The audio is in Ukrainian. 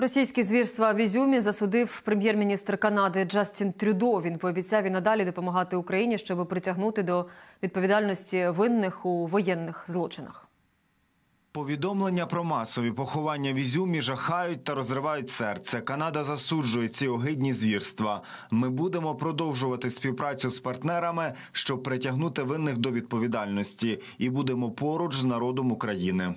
Російські звірства в Ізюмі засудив прем'єр-міністр Канади Джастін Трюдо. Він пообіцяв і надалі допомагати Україні, щоб притягнути до відповідальності винних у воєнних злочинах. Повідомлення про масові поховання в Ізюмі жахають та розривають серце. Канада засуджує ці огидні звірства. Ми будемо продовжувати співпрацю з партнерами, щоб притягнути винних до відповідальності, і будемо поруч з народом України.